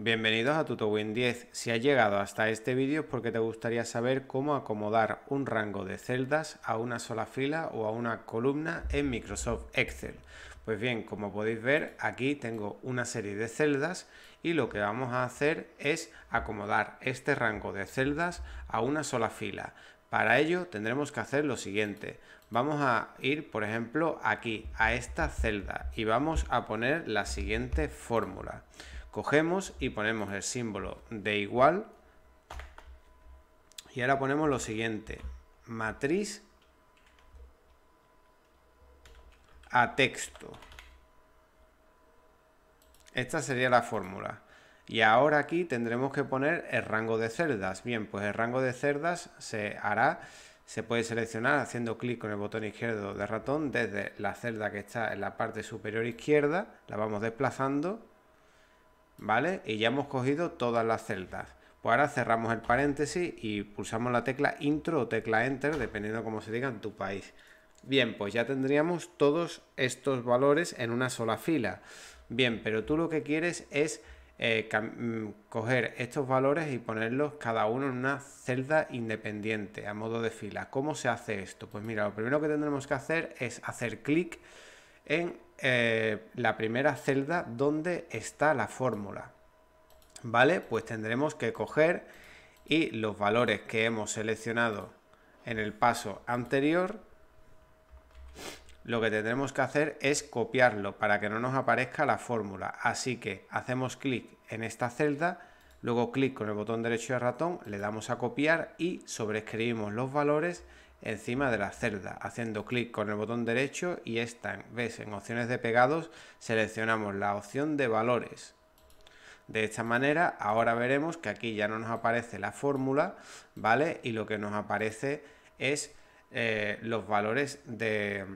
Bienvenidos a TutoWin 10. Si has llegado hasta este vídeo es porque te gustaría saber cómo acomodar un rango de celdas a una sola fila o a una columna en Microsoft Excel. Pues bien, como podéis ver, aquí tengo una serie de celdas y lo que vamos a hacer es acomodar este rango de celdas a una sola fila. Para ello tendremos que hacer lo siguiente. Vamos a ir, por ejemplo, aquí, a esta celda y vamos a poner la siguiente fórmula. Cogemos y ponemos el símbolo de igual. Y ahora ponemos lo siguiente. Matriz a texto. Esta sería la fórmula. Y ahora aquí tendremos que poner el rango de celdas. Bien, pues el rango de celdas se hará, se puede seleccionar haciendo clic con el botón izquierdo de ratón desde la celda que está en la parte superior izquierda, la vamos desplazando ¿vale? Y ya hemos cogido todas las celdas. Pues ahora cerramos el paréntesis y pulsamos la tecla intro o tecla enter, dependiendo cómo se diga en tu país. Bien, pues ya tendríamos todos estos valores en una sola fila. Bien, pero tú lo que quieres es eh, mm, coger estos valores y ponerlos cada uno en una celda independiente, a modo de fila. ¿Cómo se hace esto? Pues mira, lo primero que tendremos que hacer es hacer clic en eh, la primera celda donde está la fórmula. ¿Vale? Pues tendremos que coger y los valores que hemos seleccionado en el paso anterior, lo que tendremos que hacer es copiarlo para que no nos aparezca la fórmula. Así que hacemos clic en esta celda, luego clic con el botón derecho del ratón, le damos a copiar y sobreescribimos los valores encima de la celda, haciendo clic con el botón derecho y esta vez en opciones de pegados seleccionamos la opción de valores. De esta manera ahora veremos que aquí ya no nos aparece la fórmula, ¿vale? Y lo que nos aparece es eh, los valores de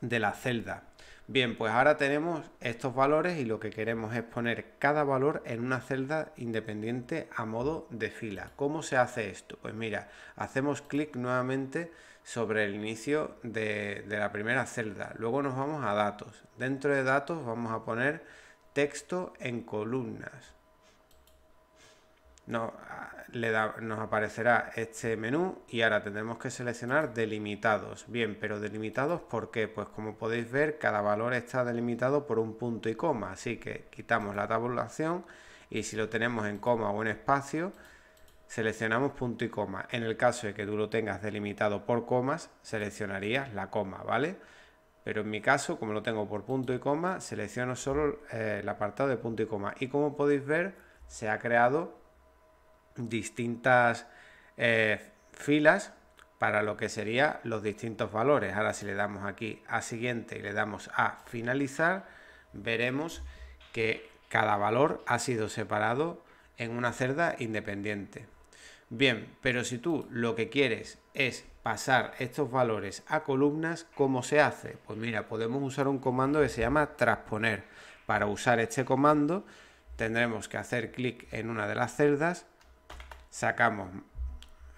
la celda, Bien, pues ahora tenemos estos valores y lo que queremos es poner cada valor en una celda independiente a modo de fila. ¿Cómo se hace esto? Pues mira, hacemos clic nuevamente sobre el inicio de, de la primera celda. Luego nos vamos a datos. Dentro de datos vamos a poner texto en columnas no, da, nos aparecerá este menú y ahora tendremos que seleccionar delimitados. Bien, pero delimitados ¿por qué? Pues como podéis ver, cada valor está delimitado por un punto y coma, así que quitamos la tabulación y si lo tenemos en coma o en espacio, seleccionamos punto y coma. En el caso de que tú lo tengas delimitado por comas, seleccionarías la coma, ¿vale? Pero en mi caso, como lo tengo por punto y coma, selecciono solo eh, el apartado de punto y coma. Y como podéis ver, se ha creado distintas eh, filas para lo que serían los distintos valores. Ahora si le damos aquí a siguiente y le damos a finalizar, veremos que cada valor ha sido separado en una celda independiente. Bien, pero si tú lo que quieres es pasar estos valores a columnas, ¿cómo se hace? Pues mira, podemos usar un comando que se llama transponer. Para usar este comando tendremos que hacer clic en una de las celdas Sacamos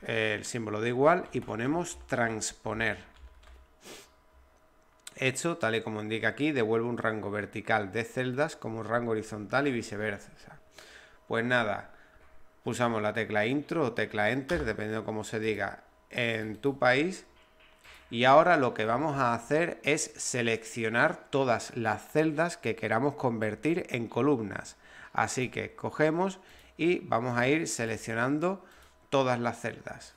el símbolo de igual y ponemos transponer. Hecho, tal y como indica aquí, devuelve un rango vertical de celdas como un rango horizontal y viceversa. Pues nada, pulsamos la tecla intro o tecla enter, dependiendo cómo se diga en tu país. Y ahora lo que vamos a hacer es seleccionar todas las celdas que queramos convertir en columnas. Así que cogemos y vamos a ir seleccionando todas las celdas.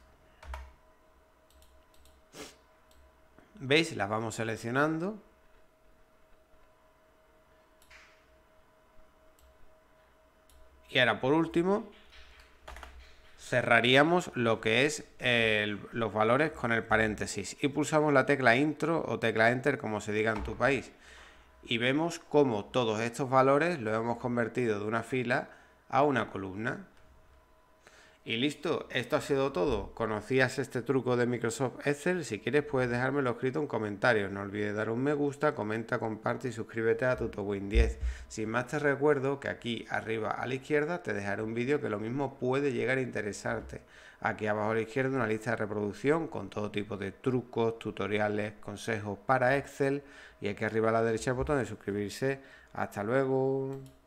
¿Veis? Las vamos seleccionando. Y ahora por último cerraríamos lo que es los valores con el paréntesis y pulsamos la tecla intro o tecla enter como se diga en tu país y vemos cómo todos estos valores los hemos convertido de una fila a una columna. Y listo, esto ha sido todo. ¿Conocías este truco de Microsoft Excel? Si quieres puedes dejármelo escrito en comentarios. No olvides dar un me gusta, comenta, comparte y suscríbete a TutoWin 10. Sin más te recuerdo que aquí arriba a la izquierda te dejaré un vídeo que lo mismo puede llegar a interesarte. Aquí abajo a la izquierda una lista de reproducción con todo tipo de trucos, tutoriales, consejos para Excel. Y aquí arriba a la derecha el botón de suscribirse. Hasta luego.